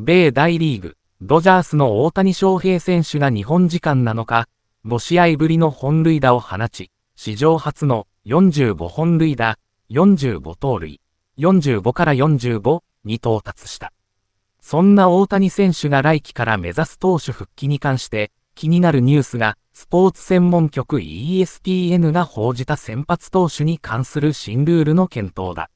米大リーグ、ドジャースの大谷翔平選手が日本時間7日、5試合ぶりの本塁打を放ち、史上初の45本塁打、45盗塁、45から45に到達した。そんな大谷選手が来季から目指す投手復帰に関して、気になるニュースが、スポーツ専門局 ESPN が報じた先発投手に関する新ルールの検討だ。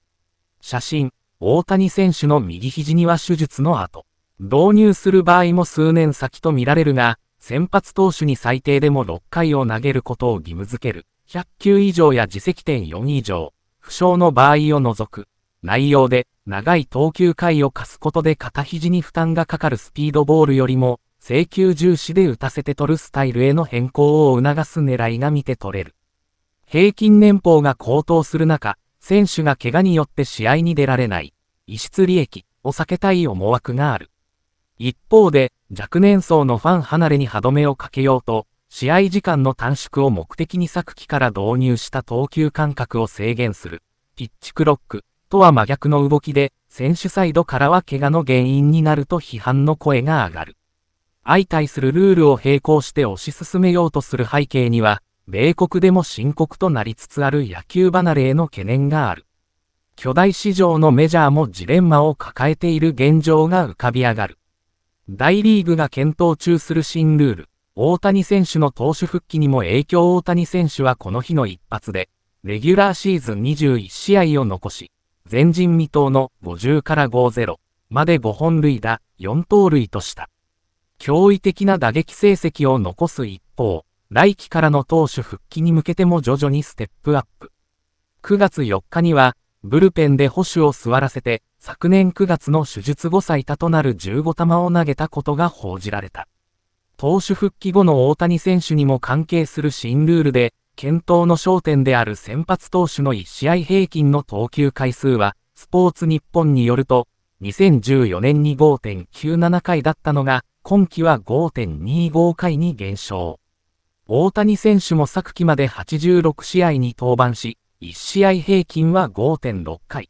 写真、大谷選手の右肘には手術の後。導入する場合も数年先とみられるが、先発投手に最低でも6回を投げることを義務付ける。100球以上や自責点4以上、負傷の場合を除く。内容で、長い投球回を課すことで肩肘に負担がかかるスピードボールよりも、請求重視で打たせて取るスタイルへの変更を促す狙いが見て取れる。平均年俸が高騰する中、選手が怪我によって試合に出られない、異質利益を避けたい思惑がある。一方で、若年層のファン離れに歯止めをかけようと、試合時間の短縮を目的に昨季から導入した投球間隔を制限する、ピッチクロックとは真逆の動きで、選手サイドからは怪我の原因になると批判の声が上がる。相対するルールを並行して推し進めようとする背景には、米国でも深刻となりつつある野球離れへの懸念がある。巨大市場のメジャーもジレンマを抱えている現状が浮かび上がる。大リーグが検討中する新ルール、大谷選手の投手復帰にも影響大谷選手はこの日の一発で、レギュラーシーズン21試合を残し、前人未到の50から50まで5本塁打、4盗塁とした。驚異的な打撃成績を残す一方、来季からの投手復帰に向けても徐々にステップアップ。9月4日には、ブルペンで保守を座らせて、昨年9月の手術後最多となる15球を投げたことが報じられた。投手復帰後の大谷選手にも関係する新ルールで、検討の焦点である先発投手の1試合平均の投球回数は、スポーツ日本によると、2014年に5.97回だったのが、今季は5.25回に減少。大谷選手も昨季まで86試合に登板し、1試合平均は5.6回。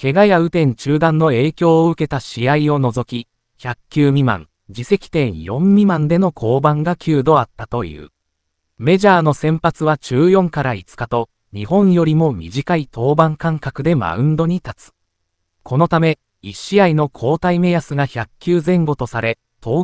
怪我や雨天中断の影響を受けた試合を除き、100球未満、自責点4未満での降板が9度あったという。メジャーの先発は中4から5日と、日本よりも短い登板間隔でマウンドに立つ。このため、1試合の交代目安が100球前後とされ、